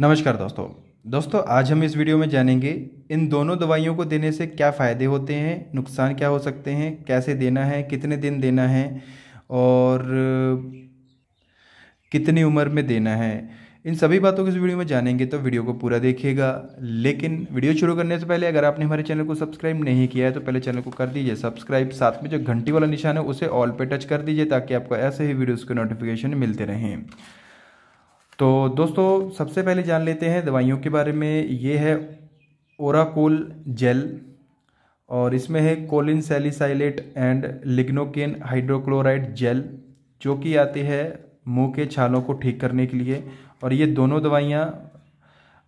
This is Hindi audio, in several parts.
नमस्कार दोस्तों दोस्तों आज हम इस वीडियो में जानेंगे इन दोनों दवाइयों को देने से क्या फ़ायदे होते हैं नुकसान क्या हो सकते हैं कैसे देना है कितने दिन देना है और कितनी उम्र में देना है इन सभी बातों को इस वीडियो में जानेंगे तो वीडियो को पूरा देखिएगा लेकिन वीडियो शुरू करने से पहले अगर आपने हमारे चैनल को सब्सक्राइब नहीं किया है तो पहले चैनल को कर दीजिए सब्सक्राइब साथ में जो घंटी वाला निशान है उसे ऑल पे टच कर दीजिए ताकि आपको ऐसे ही वीडियोज़ के नोटिफिकेशन मिलते रहें तो दोस्तों सबसे पहले जान लेते हैं दवाइयों के बारे में ये है ओराकोल जेल और इसमें है choline salicylate and lignocaine hydrochloride gel जो कि आती है मुंह के छालों को ठीक करने के लिए और ये दोनों दवाइयाँ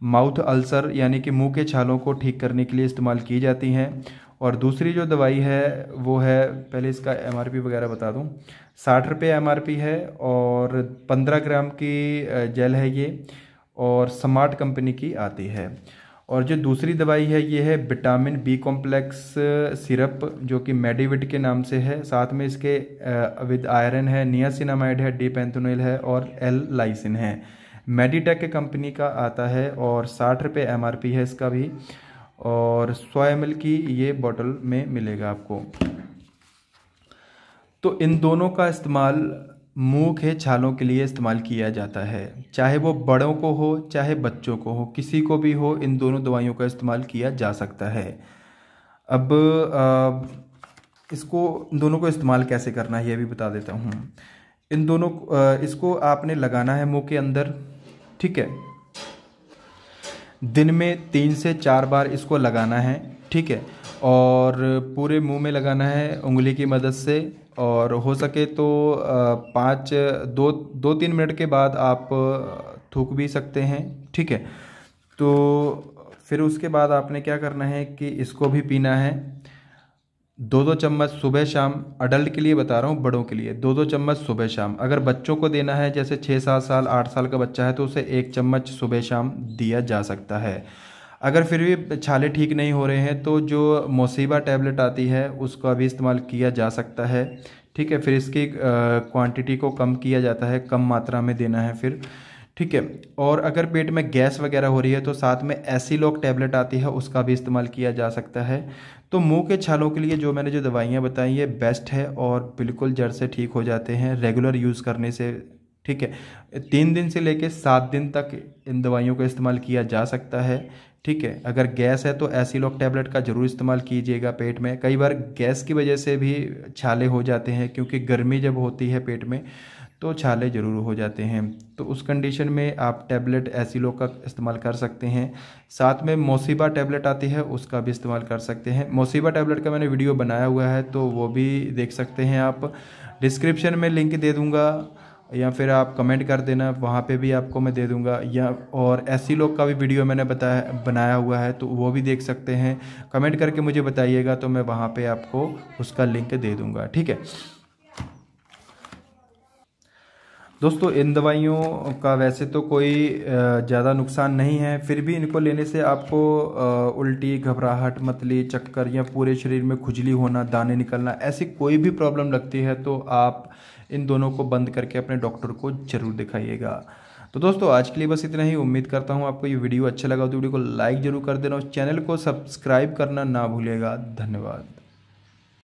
माउथ अल्सर यानी कि मुंह के छालों को ठीक करने के लिए इस्तेमाल की जाती हैं और दूसरी जो दवाई है वो है पहले इसका एम वगैरह बता दूँ साठ रुपये एम है और पंद्रह ग्राम की जेल है ये और स्मार्ट कंपनी की आती है और जो दूसरी दवाई है ये है विटामिन बी कॉम्प्लेक्स सिरप जो कि मेडिविट के नाम से है साथ में इसके विद आयरन है नियासिनामाइड है डी है और एल लाइसिन है मेडिटेक के कंपनी का आता है और साठ रुपये एम है इसका भी और सौ एम की ये बॉटल में मिलेगा आपको तो इन दोनों का इस्तेमाल मुँह के छालों के लिए इस्तेमाल किया जाता है चाहे वो बड़ों को हो चाहे बच्चों को हो किसी को भी हो इन दोनों दवाइयों का इस्तेमाल किया जा सकता है अब आ, इसको इन दोनों को इस्तेमाल कैसे करना है ये भी बता देता हूँ इन दोनों इसको आपने लगाना है मुंह के अंदर ठीक है दिन में तीन से चार बार इसको लगाना है ठीक है और पूरे मुंह में लगाना है उंगली की मदद से और हो सके तो पाँच दो दो तीन मिनट के बाद आप थूक भी सकते हैं ठीक है तो फिर उसके बाद आपने क्या करना है कि इसको भी पीना है दो दो चम्मच सुबह शाम अडल्ट के लिए बता रहा हूँ बड़ों के लिए दो दो चम्मच सुबह शाम अगर बच्चों को देना है जैसे छः सात साल आठ साल का बच्चा है तो उसे एक चम्मच सुबह शाम दिया जा सकता है अगर फिर भी छाले ठीक नहीं हो रहे हैं तो जो मोसीबा टैबलेट आती है उसका भी इस्तेमाल किया जा सकता है ठीक है फिर इसकी क्वांटिटी को कम किया जाता है कम मात्रा में देना है फिर ठीक है और अगर पेट में गैस वगैरह हो रही है तो साथ में ऐसी लोग टैबलेट आती है उसका भी इस्तेमाल किया जा सकता है तो मुंह के छालों के लिए जो मैंने जो दवाइयाँ बताई ये बेस्ट है और बिल्कुल जड़ से ठीक हो जाते हैं रेगुलर यूज़ करने से ठीक है तीन दिन से लेकर सात दिन तक इन दवाइयों का इस्तेमाल किया जा सकता है ठीक है अगर गैस है तो एसिलॉक टैबलेट का ज़रूर इस्तेमाल कीजिएगा पेट में कई बार गैस की वजह से भी छाले हो जाते हैं क्योंकि गर्मी जब होती है पेट में तो छाले ज़रूर हो जाते हैं तो उस कंडीशन में आप टैबलेट एसिलो का इस्तेमाल कर सकते हैं साथ में मोसीबा टैबलेट आती है उसका भी इस्तेमाल कर सकते हैं मोसीबा टैबलेट का मैंने वीडियो बनाया हुआ है तो वो भी देख सकते हैं आप डिस्क्रिप्शन में लिंक दे दूँगा या फिर आप कमेंट कर देना वहाँ पे भी आपको मैं दे दूँगा या और ऐसी लोग का भी वीडियो मैंने बताया बनाया हुआ है तो वो भी देख सकते हैं कमेंट करके मुझे बताइएगा तो मैं वहाँ पे आपको उसका लिंक दे दूँगा ठीक है दोस्तों इन दवाइयों का वैसे तो कोई ज़्यादा नुकसान नहीं है फिर भी इनको लेने से आपको उल्टी घबराहट मतली चक्कर या पूरे शरीर में खुजली होना दाने निकलना ऐसी कोई भी प्रॉब्लम लगती है तो आप इन दोनों को बंद करके अपने डॉक्टर को ज़रूर दिखाइएगा तो दोस्तों आज के लिए बस इतना ही उम्मीद करता हूँ आपको ये वीडियो अच्छा लगा तो वीडियो को लाइक ज़रूर कर देना और चैनल को सब्सक्राइब करना ना भूलिएगा धन्यवाद